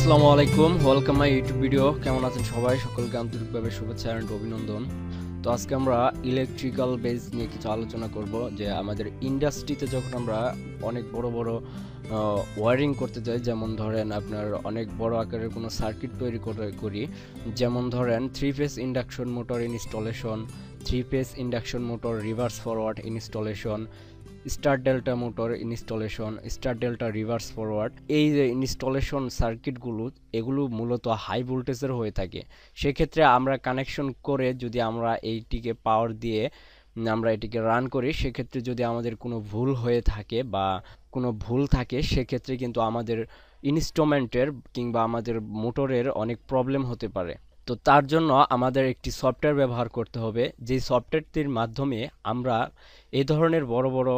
আসসালামু আলাইকুম welcome my YouTube video কেমন আছেন সবাই সকলকে আন্তরিকভাবে শুভেচ্ছা এন্ড অভিনন্দন তো আজকে আমরা ইলেকট্রিক্যাল বেস নিয়ে কিছু আলোচনা করব যে আমাদের ইন্ডাস্ট্রিতে যখন আমরা অনেক বড় বড় ওয়ারিং করতে যাই যেমন ধরেন আপনার অনেক বড় আকারের কোনো সার্কিট তৈরি করি যেমন ধরেন three phase induction motor installation three phase induction motor reverse forward installation star delta motor installation star delta reverse forward এই যে ইনস্টলেশন সার্কিটগুলো এগুলো মূলত হাই ভোল্টেজের হয়ে থাকে সেক্ষেত্রে আমরা কানেকশন করে যদি আমরা এইটিকে পাওয়ার দিয়ে আমরা এটিকে রান করি সেক্ষেত্রে যদি আমাদের কোনো ভুল হয়ে থাকে বা কোনো ভুল থাকে সেক্ষেত্রে কিন্তু আমাদের ইনস্ট্রুমেন্টের কিংবা আমাদের মোটরের অনেক প্রবলেম হতে পারে তো তার জন্য আমাদের একটি সফটওয়্যার ব্যবহার করতে হবে যে সফটওয়্যারটির মাধ্যমে আমরা এই ধরনের বড় বড়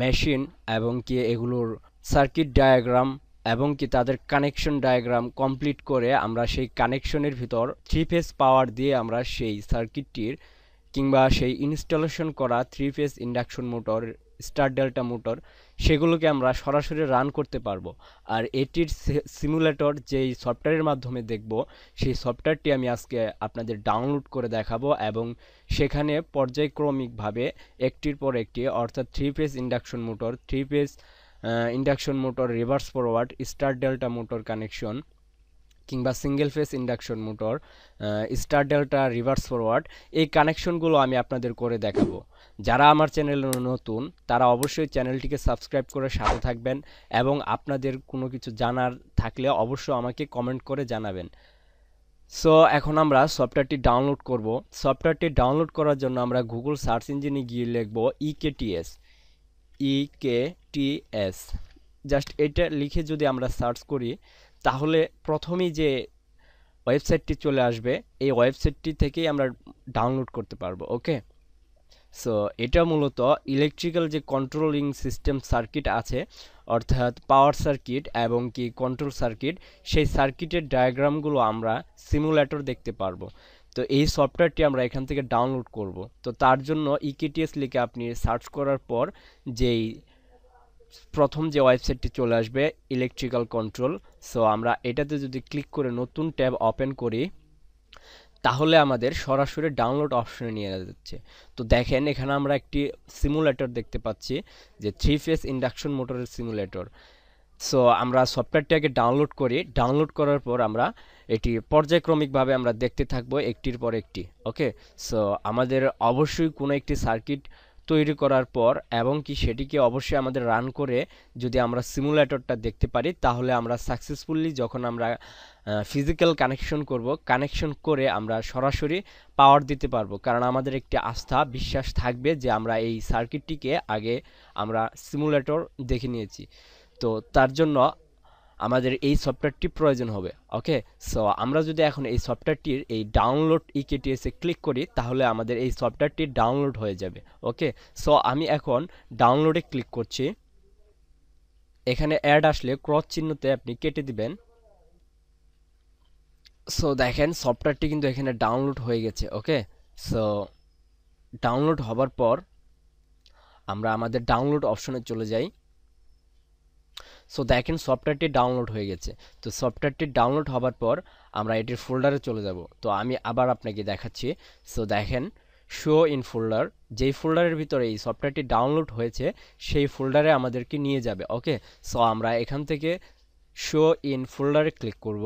মেশিন এবং কি এগুলোর সার্কিট ডায়াগ্রাম এবং কি তাদের কানেকশন ডায়াগ্রাম কমপ্লিট করে আমরা সেই কানেকশনের ভিতর থ্রি ফেস পাওয়ার দিয়ে আমরা সেই সার্কিটটির কিংবা সেই ইনস্টলেশন করা three phase induction motor star delta motor সেগুলোকে আমরা সরাসরি রান করতে পারবো আর এটির সিমুলেটর যেই সফটওয়্যারের মাধ্যমে দেখব সেই সফটওয়্যারটি আমি আজকে আপনাদের ডাউনলোড করে দেখাবো এবং সেখানে পর্যায়ক্রমিকভাবে একটির পর একটি অর্থাৎ three phase induction motor three phase induction motor reverse forward star delta motor connection কিংবা single phase induction motor star delta reverse forward এই কানেকশনগুলো আমি আপনাদের করে দেখাবো যারা আমার চ্যানেল নতুন তারা অবশ্যই চ্যানেলটিকে সাবস্ক্রাইব করে সাথে থাকবেন এবং আপনাদের কোনো কিছু জানার থাকলে অবশ্যই আমাকে কমেন্ট করে জানাবেন সো এখন আমরা সফটওয়্যারটি ডাউনলোড করব সফটওয়্যারটি ডাউনলোড করার জন্য আমরা গুগল সার্চ ইঞ্জিনে গিয়ে লিখব ইকেটিএস ইকেটিএস জাস্ট এটা লিখে যদি আমরা সার্চ করি তাহলে প্রথমেই যে ওয়েবসাইটটি চলে আসবে এই ওয়েবসাইটটি থেকেই আমরা ডাউনলোড করতে পারবো ওকে সো এটা মূলত ইলেকট্রিক্যাল যে কন্ট্রোলিং সিস্টেম সার্কিট আছে অর্থাৎ পাওয়ার সার্কিট এবং কি কন্ট্রোল সার্কিট সেই সার্কিটের ডায়াগ্রামগুলো আমরা সিমুলেটর দেখতে পারবো তো এই সফটওয়্যারটি আমরা এখান থেকে ডাউনলোড করব তো তার জন্য ইকেটিএস e লিখে আপনি সার্চ করার পর যেই প্রথম যে ওয়েবসাইটটি চলে আসবে ইলেকট্রিক্যাল কন্ট্রোল সো আমরা এটাতে যদি ক্লিক করে নতুন ট্যাব ওপেন করি তাহলে আমাদের সরাসরি ডাউনলোড অপশনে নিয়ে যাচ্ছে তো দেখেন এখানে আমরা একটি সিমুলেটর দেখতে পাচ্ছি যে থ্রি ফেস ইন্ডাকশন মোটরের সিমুলেটর সো আমরা সফটওয়্যারটাকে ডাউনলোড করি ডাউনলোড করার পর আমরা এটি পর্যায়ক্রমিকভাবে আমরা দেখতে থাকবো একটির পর একটি ওকে সো আমাদের অবশ্যই কোনো একটি সার্কিট তৈরি করার পর এবং কি সেটিকে অবশ্যই আমাদের রান করে যদি আমরা সিমুলেটরটা দেখতে পারি তাহলে আমরা সাকসেসফুলি যখন আমরা ফিজিক্যাল কানেকশন করব কানেকশন করে আমরা সরাসরি পাওয়ার দিতে পারবো কারণ আমাদের একটি আস্থা বিশ্বাস থাকবে যে আমরা এই সার্কিটটিকে আগে আমরা সিমুলেটর দেখে নিয়েছি তো তার জন্য আমাদের এই সফটওয়্যারটি প্রয়োজন হবে ওকে সো আমরা যদি এখন এই সফটওয়্যারটির এই ডাউনলোড ইকেটিএসে ক্লিক করি তাহলে আমাদের এই সফটওয়্যারটি ডাউনলোড হয়ে যাবে ওকে সো আমি এখন ডাউনলোডে ক্লিক করছি এখানে অ্যাড আসলে ক্রস চিহ্নতে আপনি কেটে দিবেন সো দেখেন সফটওয়্যারটি কিন্তু এখানে ডাউনলোড হয়ে গেছে ওকে সো ডাউনলোড হবার পর আমরা আমাদের ডাউনলোড অপশনে চলে যাই সো দেখেন সফটওয়্যারটি ডাউনলোড হয়ে গেছে তো সফটওয়্যারটি ডাউনলোড হবার পর আমরা এটির ফোল্ডারে চলে যাব তো আমি আবার আপনাকে দেখাচ্ছি সো দেখেন শো ইন ফোল্ডার যেই ফোল্ডারের ভিতরে এই সফটওয়্যারটি ডাউনলোড হয়েছে সেই ফোল্ডারে আমাদেরকে নিয়ে যাবে ওকে সো আমরা এখান থেকে শো ইন ফোল্ডারে ক্লিক করব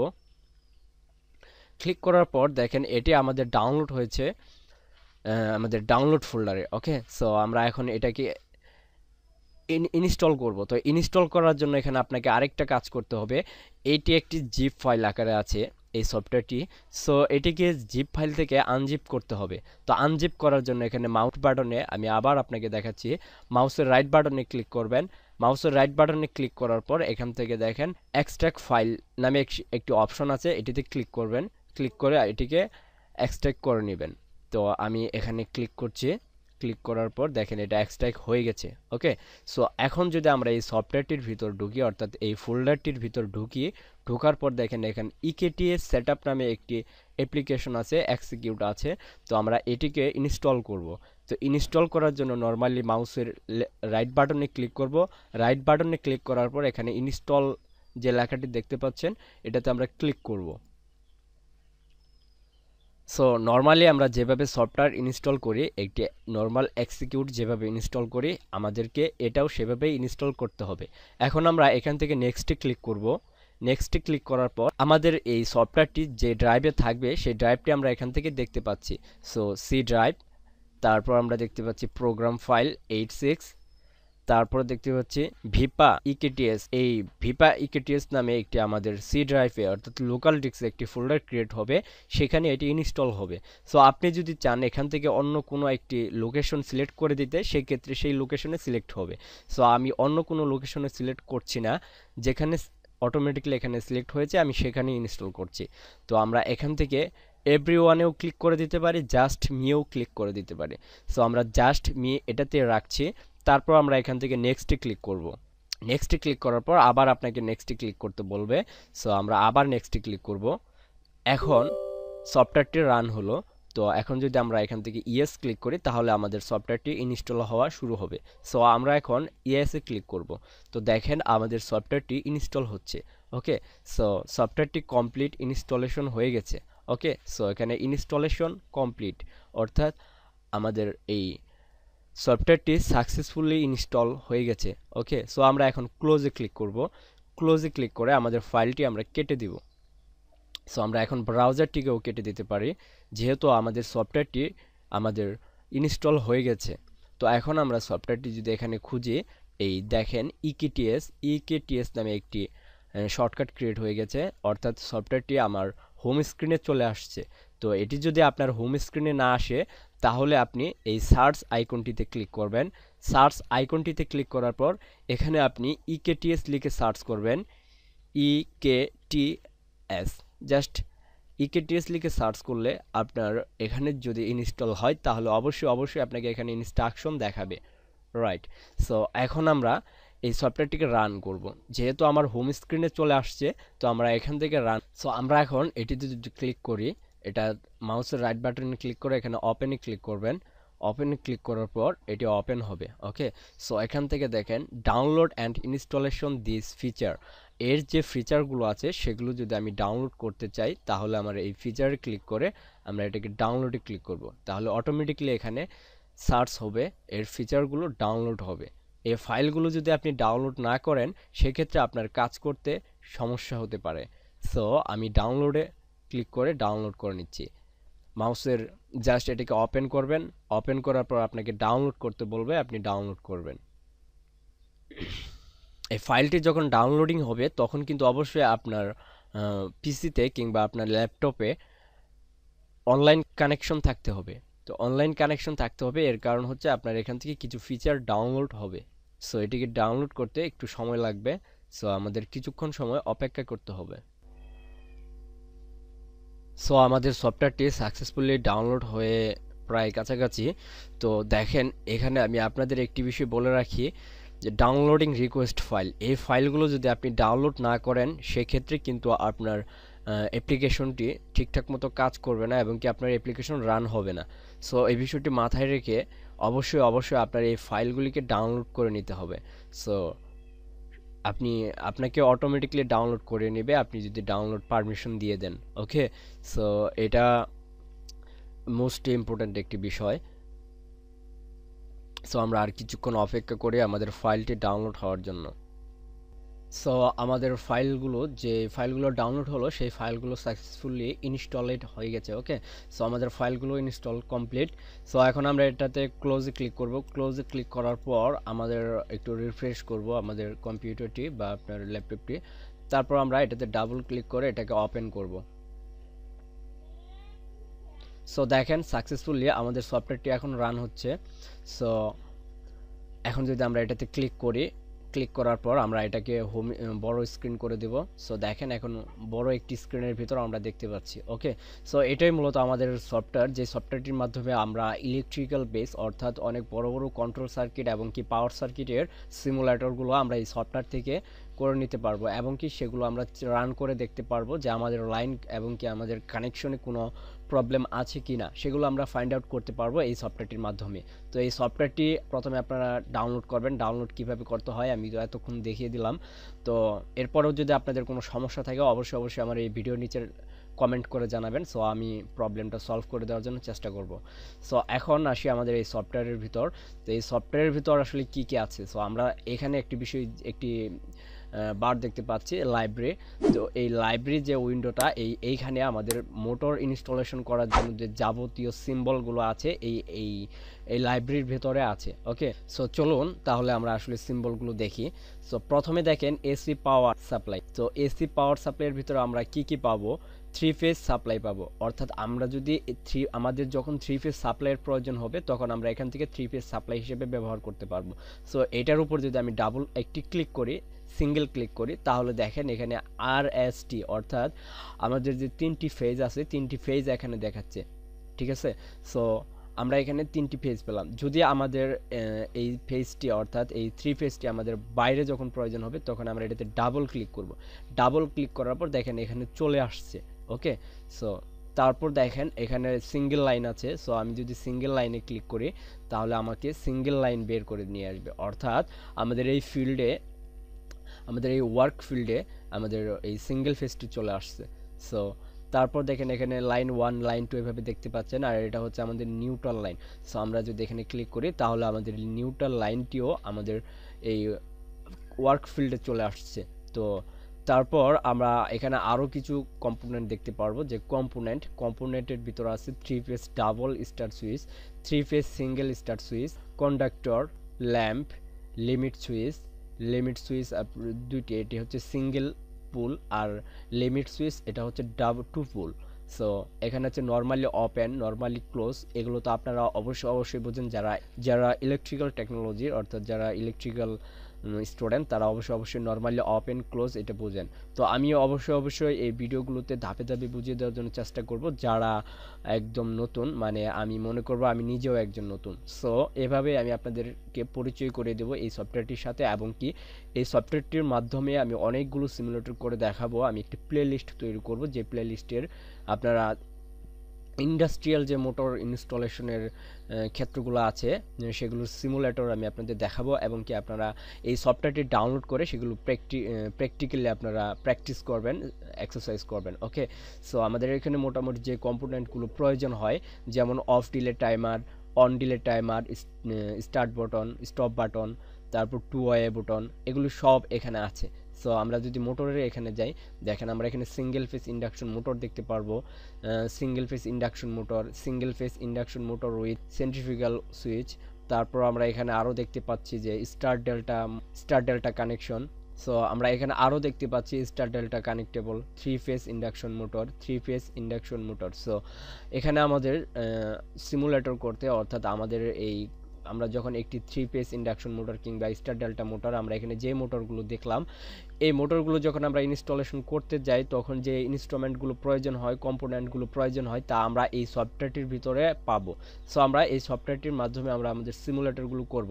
ক্লিক করার পর দেখেন এটি আমাদের ডাউনলোড হয়েছে আমাদের ডাউনলোড ফোল্ডারে ওকে সো আমরা এখন এটাকে ইনস্টল করব তো ইনস্টল করার জন্য এখানে আপনাকে আরেকটা কাজ করতে হবে এটি একটি জিপ ফাইল আকারে আছে এই সফটওয়্যারটি সো এটিকে জিপ ফাইল থেকে আনজিপ করতে হবে তো আনজিপ করার জন্য এখানে মাউট বাটনে আমি আবার আপনাকে দেখাচ্ছি মাউসের রাইট বাটনে ক্লিক করবেন মাউসের রাইট বাটনে ক্লিক করার পর এখান থেকে দেখেন এক্সট্র্যাক ফাইল নামে একটি অপশন আছে এটিতে ক্লিক করবেন ক্লিক করে এটিকে এক্সট্রাক্ট করে নেবেন তো আমি এখানে ক্লিক করছি ক্লিক করার পর দেখেন এটা এক্সট্রাক হয়ে গেছে ওকে সো এখন যদি আমরা এই সফটওয়্যারটির ভিতর ঢুকি অর্থাৎ এই ফোল্ডারটির ভিতর ঢুকি ঢোকার পর দেখেন এখানে ইকেটিএস সেট নামে একটি অ্যাপ্লিকেশন আছে এক্সিকিউট আছে তো আমরা এটিকে ইনস্টল করব তো ইনস্টল করার জন্য নর্মালি মাউসের রাইট বাটনে ক্লিক করব রাইট বাটনে ক্লিক করার পর এখানে ইনস্টল যে লেখাটি দেখতে পাচ্ছেন এটাতে আমরা ক্লিক করব সো নর্মালি আমরা যেভাবে সফটওয়্যার ইনস্টল করি একটি নর্মাল এক্সিকিউট যেভাবে ইনস্টল করি আমাদেরকে এটাও সেভাবেই ইনস্টল করতে হবে এখন আমরা এখান থেকে নেক্সটে ক্লিক করব নেক্সটে ক্লিক করার পর আমাদের এই সফটওয়্যারটি যে ড্রাইভে থাকবে সেই ড্রাইভটি আমরা এখান থেকে দেখতে পাচ্ছি সো সি ড্রাইভ তারপর আমরা দেখতে পাচ্ছি প্রোগ্রাম ফাইল এইট সিক্স তারপরে দেখতে পাচ্ছি ভিপা ইকেটিএস e এই ভিপা ইকেটিএস e নামে একটি আমাদের সি ড্রাইভে অর্থাৎ লোকাল ডিস্কে একটি ফোল্ডার ক্রিয়েট হবে সেখানে এটি ইনস্টল হবে সো আপনি যদি চান এখান থেকে অন্য কোনো একটি লোকেশন সিলেক্ট করে দিতে সেক্ষেত্রে সেই লোকেশনে সিলেক্ট হবে সো আমি অন্য কোনো লোকেশনে সিলেক্ট করছি না যেখানে অটোমেটিক্যালি এখানে সিলেক্ট হয়েছে আমি সেখানে ইনস্টল করছি তো আমরা এখান থেকে এভরি ওয়ানেও ক্লিক করে দিতে পারি জাস্ট মিয়েও ক্লিক করে দিতে পারি সো আমরা জাস্ট মি এটাতে রাখছি তারপর আমরা এখান থেকে নেক্সটে ক্লিক করব নেক্সটে ক্লিক করার পর আবার আপনাকে নেক্সটে ক্লিক করতে বলবে সো আমরা আবার নেক্সটে ক্লিক করব এখন সফটওয়্যারটি রান হলো তো এখন যদি আমরা এখান থেকে ইয়েস ক্লিক করি তাহলে আমাদের সফটওয়্যারটি ইনস্টল হওয়া শুরু হবে সো আমরা এখন ইয়েসে ক্লিক করব তো দেখেন আমাদের সফটওয়্যারটি ইনস্টল হচ্ছে ওকে সো সফটওয়্যারটি কমপ্লিট ইনস্টলেশন হয়ে গেছে ওকে সো এখানে ইনস্টলেশন কমপ্লিট অর্থাৎ আমাদের এই সফটওয়্যারটি সাকসেসফুলি ইনস্টল হয়ে গেছে ওকে সো আমরা এখন ক্লোজে ক্লিক করব ক্লোজে ক্লিক করে আমাদের ফাইলটি আমরা কেটে দিব সো আমরা এখন ব্রাউজারটিকেও কেটে দিতে পারি যেহেতু আমাদের সফটওয়্যারটি আমাদের ইনস্টল হয়ে গেছে তো এখন আমরা সফটওয়্যারটি যদি এখানে খুঁজি এই দেখেন ইকেটিএস e ইকেটিএস e নামে একটি শর্টকাট ক্রিয়েট হয়ে গেছে অর্থাৎ সফটওয়্যারটি আমার হোম স্ক্রিনে চলে আসছে তো এটি যদি আপনার হোম স্ক্রিনে না আসে তাহলে আপনি এই সার্চ আইকনটিতে ক্লিক করবেন সার্চ আইকনটিতে ক্লিক করার পর এখানে আপনি ইকেটিএস e লিখে সার্চ করবেন ইকেটিএস জাস্ট ইকেটিএস লিখে সার্চ করলে আপনার এখানে যদি ইনস্টল হয় তাহলে অবশ্যই অবশ্যই আপনাকে এখানে ইনস্ট্রাকশন দেখাবে রাইট সো এখন আমরা এই সফটওয়্যারটিকে রান করব। যেহেতু আমার হোম স্ক্রিনে চলে আসছে তো আমরা এখান থেকে রান সো আমরা এখন এটিতে যদি ক্লিক করি এটা মাউসের রাইট বাটনে ক্লিক করে এখানে ওপেনে ক্লিক করবেন ওপেনে ক্লিক করার পর এটি ওপেন হবে ওকে সো এখান থেকে দেখেন download and installation this feature এর যে ফিচারগুলো আছে সেগুলো যদি আমি ডাউনলোড করতে চাই তাহলে আমার এই ফিচারে ক্লিক করে আমরা এটাকে ডাউনলোডে ক্লিক করব তাহলে অটোমেটিকলি এখানে সার্চ হবে এর ফিচারগুলো ডাউনলোড হবে এই ফাইলগুলো যদি আপনি ডাউনলোড না করেন সেক্ষেত্রে আপনার কাজ করতে সমস্যা হতে পারে সো আমি ডাউনলোডে ক্লিক করে ডাউনলোড করে নিচ্ছি মাউসের জাস্ট এটাকে ওপেন করবেন ওপেন করার পর আপনাকে ডাউনলোড করতে বলবে আপনি ডাউনলোড করবেন এই ফাইলটি যখন ডাউনলোডিং হবে তখন কিন্তু অবশ্যই আপনার পিসিতে কিংবা আপনার ল্যাপটপে অনলাইন কানেকশন থাকতে হবে তো অনলাইন কানেকশন থাকতে হবে এর কারণ হচ্ছে আপনার এখান থেকে কিছু ফিচার ডাউনলোড হবে সো এটিকে ডাউনলোড করতে একটু সময় লাগবে সো আমাদের কিছুক্ষণ সময় অপেক্ষা করতে হবে সো আমাদের সফটওয়্যারটি সাকসেসফুলি ডাউনলোড হয়ে প্রায় কাছাকাছি তো দেখেন এখানে আমি আপনাদের একটি বিষয় বলে রাখি যে ডাউনলোডিং রিকোয়েস্ট ফাইল এই ফাইলগুলো যদি আপনি ডাউনলোড না করেন সেক্ষেত্রে কিন্তু আপনার অ্যাপ্লিকেশনটি ঠিকঠাক মতো কাজ করবে না এবং কি আপনার অ্যাপ্লিকেশন রান হবে না সো এই বিষয়টি মাথায় রেখে অবশ্যই অবশ্যই আপনার এই ফাইলগুলিকে ডাউনলোড করে নিতে হবে সো আপনি আপনাকে অটোমেটিকলি ডাউনলোড করে নেবে আপনি যদি ডাউনলোড পারমিশন দিয়ে দেন ওকে সো এটা মোস্ট ইম্পর্ট্যান্ট একটি বিষয় সো আমরা আর কিছুক্ষণ অপেক্ষা করি আমাদের ফাইলটি ডাউনলোড হওয়ার জন্য সো আমাদের ফাইলগুলো যে ফাইলগুলো ডাউনলোড হলো সেই ফাইলগুলো সাকসেসফুলি ইনস্টলেড হয়ে গেছে ওকে সো আমাদের ফাইলগুলো ইনস্টল কমপ্লিট সো এখন আমরা এটাতে ক্লোজে ক্লিক করব ক্লোজে ক্লিক করার পর আমাদের একটু রিফ্রেশ করব আমাদের কম্পিউটারটি বা আপনার ল্যাপটপটি তারপর আমরা এটাতে ডাবল ক্লিক করে এটাকে ওপেন করব সো দেখেন সাকসেসফুলি আমাদের সফটওয়্যারটি এখন রান হচ্ছে সো এখন যদি আমরা এটাতে ক্লিক করি ক্লিক করার পর আমরা এটাকে হোম বড় স্ক্রিন করে দেব সো দেখেন এখন বড় একটি স্ক্রিনের ভিতর আমরা দেখতে পাচ্ছি ওকে সো এটাই মূলত আমাদের সফটওয়্যার যে সফটওয়্যারটির মাধ্যমে আমরা ইলেকট্রিক্যাল বেস অর্থাৎ অনেক বড় বড় কন্ট্রোল সার্কিট এবং কি পাওয়ার সার্কিটের সিমুলেটরগুলো আমরা এই সফটওয়্যার থেকে করে নিতে পারবো এবং কি সেগুলো আমরা রান করে দেখতে পারবো যে আমাদের লাইন এবং কি আমাদের কানেকশনে কোনো প্রবলেম আছে কি না সেগুলো আমরা ফাইন্ড আউট করতে পারবো এই সফটওয়্যারটির মাধ্যমে তো এই সফটওয়্যারটি প্রথমে আপনারা ডাউনলোড করবেন ডাউনলোড কীভাবে করতে হয় আমি তো এতক্ষণ দেখিয়ে দিলাম তো এরপরেও যদি আপনাদের কোনো সমস্যা থাকে অবশ্যই অবশ্যই আমার এই ভিডিও নিচের কমেন্ট করে জানাবেন সো আমি প্রবলেমটা সলভ করে দেওয়ার জন্য চেষ্টা করব সো এখন আসি আমাদের এই সফটওয়্যারের ভিতর তো এই সফটওয়্যারের ভিতর আসলে কি কি আছে সো আমরা এখানে একটি বিষয় একটি বার দেখতে পাচ্ছি লাইব্রেরি তো এই লাইব্রেরি যে উইন্ডোটা এই এইখানে আমাদের মোটর ইনস্টলেশন করার জন্য যে যাবতীয় সিম্বলগুলো আছে এই এই এই লাইব্রেরির ভেতরে আছে ওকে সো চলুন তাহলে আমরা আসলে সিম্বলগুলো দেখি সো প্রথমে দেখেন এসি পাওয়ার সাপ্লাই তো এসি পাওয়ার সাপ্লাইয়ের ভিতরে আমরা কি কি পাবো থ্রি ফেজ সাপ্লাই পাবো অর্থাৎ আমরা যদি থ্রি আমাদের যখন থ্রি ফেজ সাপ্লাইয়ের প্রয়োজন হবে তখন আমরা এখান থেকে থ্রি ফেজ সাপ্লাই হিসেবে ব্যবহার করতে পারবো সো এটার উপর যদি আমি ডাবল একটি ক্লিক করি সিঙ্গেল ক্লিক করি তাহলে দেখেন এখানে আর এস টি অর্থাৎ আমাদের যে তিনটি ফেজ আছে তিনটি ফেজ এখানে দেখাচ্ছে ঠিক আছে সো আমরা এখানে তিনটি ফেজ পেলাম যদি আমাদের এই ফেজটি অর্থাৎ এই থ্রি ফেজটি আমাদের বাইরে যখন প্রয়োজন হবে তখন আমরা এটাতে ডাবল ক্লিক করব ডাবল ক্লিক করার পর দেখেন এখানে চলে আসছে ওকে সো তারপর দেখেন এখানে সিঙ্গেল লাইন আছে সো আমি যদি সিঙ্গেল লাইনে ক্লিক করি তাহলে আমাকে সিঙ্গেল লাইন বের করে নিয়ে আসবে অর্থাৎ আমাদের এই ফিল্ডে আমাদের এই ওয়ার্ক ফিল্ডে আমাদের এই সিঙ্গেল ফেজটি চলে আসছে সো তারপর দেখেন এখানে লাইন ওয়ান লাইন টু এভাবে দেখতে পাচ্ছেন আর এটা হচ্ছে আমাদের নিউট্রাল লাইন সো আমরা যদি এখানে ক্লিক করি তাহলে আমাদের নিউট্রাল লাইনটিও আমাদের এই ওয়ার্ক ফিল্ডে চলে আসছে তো তারপর আমরা এখানে আরও কিছু কম্পোনেন্ট দেখতে পারবো যে কম্পোনেন্ট কম্পোনেন্টের ভিতরে আছে three phase double star switch three phase single star switch conductor lamp limit switch limit switch দুইটি এটি হচ্ছে সিঙ্গেল পুল আর লিমিট সুইচ এটা হচ্ছে ডাব টু পুল সো এখানে হচ্ছে নর্মালি ওপেন নর্মালি ক্লোজ এগুলো তো আপনারা অবশ্যই অবশ্যই বোঝেন যারা যারা ইলেকট্রিক্যাল টেকনোলজি অর্থাৎ যারা ইলেকট্রিক্যাল স্টুডেন্ট তারা অবশ্যই অবশ্যই নর্মালি অফ অ্যান্ড ক্লোজ এটা বোঝেন তো আমিও অবশ্যই অবশ্যই এই ভিডিওগুলোতে ধাপে ধাপে বুঝিয়ে দেওয়ার জন্য চেষ্টা করব যারা একদম নতুন মানে আমি মনে করব আমি নিজেও একজন নতুন সো এভাবে আমি আপনাদেরকে পরিচয় করে দেব এই সফটওয়্যারটির সাথে এবং কি এই সফটওয়্যারটির মাধ্যমে আমি অনেকগুলো সিমুলেটর করে দেখাবো আমি একটি প্লে লিস্ট তৈরি করব যে প্লে লিস্টের আপনারা ইন্ডাস্ট্রিয়াল যে মোটর ইনস্টলেশনের ক্ষেত্রগুলো আছে সেগুলোর সিমুলেটর আমি আপনাদের দেখাবো এবং কি আপনারা এই সফটওয়্যারটি ডাউনলোড করে সেগুলো প্র্যাকটি প্র্যাকটিক্যালি আপনারা প্র্যাকটিস করবেন এক্সারসাইজ করবেন ওকে সো আমাদের এখানে মোটামুটি যে কম্পোনেন্টগুলো প্রয়োজন হয় যেমন off delay timer on delay timer start button stop button তারপর টু ওয়ে বটন এগুলো সব এখানে আছে সো আমরা যদি মোটরের এখানে যাই দেখেন আমরা এখানে সিঙ্গেল ফেস ইন্ডাকশন মোটর দেখতে পারবো single phase induction motor single phase induction motor with centrifugal switch তারপর আমরা এখানে আরও দেখতে পাচ্ছি যে star delta star delta connection so আমরা এখানে আরও দেখতে পাচ্ছি star delta connectable three phase induction motor three phase induction motor so এখানে আমাদের সিমুলেটর করতে অর্থাৎ আমাদের এই আমরা যখন একটি থ্রি পেস ইন্ডাকশন মোটর কিংবা স্টার ডেল্টা মোটর আমরা এখানে যে মোটরগুলো দেখলাম এই মোটরগুলো যখন আমরা ইনস্টলেশন করতে যাই তখন যে ইনস্ট্রুমেন্টগুলো প্রয়োজন হয় কম্পোনেন্টগুলো প্রয়োজন হয় তা আমরা এই সফটওয়্যারটির ভিতরে পাবো সো আমরা এই সফটওয়্যারটির মাধ্যমে আমরা আমাদের সিমুলেটরগুলো করব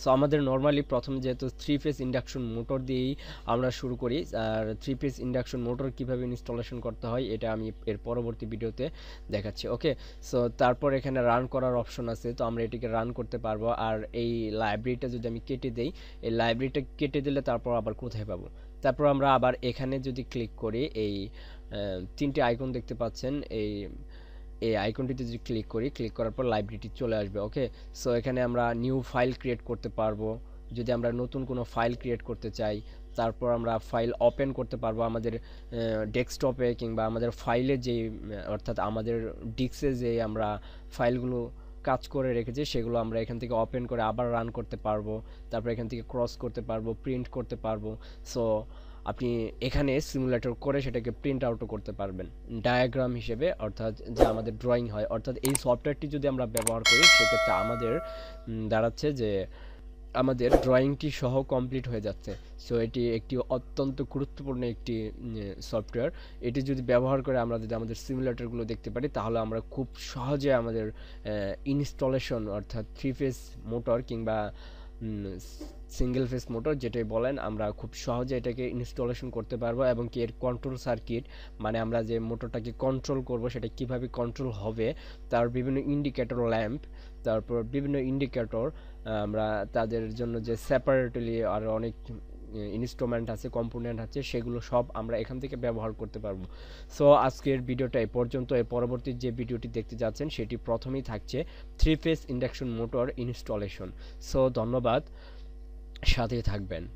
সো আমাদের নর্মালি প্রথম যেহেতু থ্রি ফেস ইন্ডাকশন মোটর দিয়েই আমরা শুরু করি আর থ্রি ফেস ইন্ডাকশন মোটর কিভাবে ইনস্টলেশন করতে হয় এটা আমি এর পরবর্তী ভিডিওতে দেখাচ্ছি ওকে সো তারপর এখানে রান করার অপশন আছে তো আমরা এটিকে রান করতে পারবো আর এই লাইব্রেরিটা যদি আমি কেটে দেই এই লাইব্রেরিটা কেটে দিলে তারপর আবার কোথায় পাবো তারপর আমরা আবার এখানে যদি ক্লিক করি এই তিনটি আইকন দেখতে পাচ্ছেন এই এই আইকনটিতে যদি ক্লিক করি ক্লিক করার পর লাইব্রেরিটি চলে আসবে ওকে সো এখানে আমরা নিউ ফাইল ক্রিয়েট করতে পারবো যদি আমরা নতুন কোনো ফাইল ক্রিয়েট করতে চাই তারপর আমরা ফাইল ওপেন করতে পারবো আমাদের ডেস্কটপে কিংবা আমাদের ফাইলে যে অর্থাৎ আমাদের ডিস্কে যে আমরা ফাইলগুলো কাজ করে রেখেছে সেগুলো আমরা এখান থেকে ওপেন করে আবার রান করতে পারবো তারপর এখান থেকে ক্রস করতে পারবো প্রিন্ট করতে পারবো সো আপনি এখানে সিমুলেটর করে সেটাকে প্রিন্ট আউটও করতে পারবেন ডায়াগ্রাম হিসেবে অর্থাৎ যা আমাদের ড্রয়িং হয় অর্থাৎ এই সফটওয়্যারটি যদি আমরা ব্যবহার করি সেক্ষেত্রে আমাদের দাঁড়াচ্ছে যে আমাদের ড্রয়িংটি সহ কমপ্লিট হয়ে যাচ্ছে সো এটি একটি অত্যন্ত গুরুত্বপূর্ণ একটি সফটওয়্যার এটি যদি ব্যবহার করে আমরা যদি আমাদের সিমুলেটারগুলো দেখতে পারি তাহলে আমরা খুব সহজে আমাদের ইনস্টলেশন অর্থাৎ থ্রি ফেস মোটর কিংবা সিঙ্গেল ফেস মোটর যেটাই বলেন আমরা খুব সহজে এটাকে ইনস্টলেশন করতে পারবো এবং কি এর কন্ট্রোল সার্কিট মানে আমরা যে মোটরটাকে কন্ট্রোল করব সেটা কিভাবে কন্ট্রোল হবে তার বিভিন্ন ইন্ডিকেটর ল্যাম্প তারপর বিভিন্ন ইন্ডিকেটর আমরা তাদের জন্য যে সেপারেটলি আর অনেক ইনস্ট্রুমেন্ট আছে কম্পোনেন্ট আছে সেগুলো সব আমরা এখান থেকে ব্যবহার করতে পারবো সো আজকের ভিডিওটা এ পর্যন্ত এ পরবর্তী যে ভিডিওটি দেখতে যাচ্ছেন সেটি প্রথমেই থাকছে three phase induction motor installation so ধন্যবাদ সাথে থাকবেন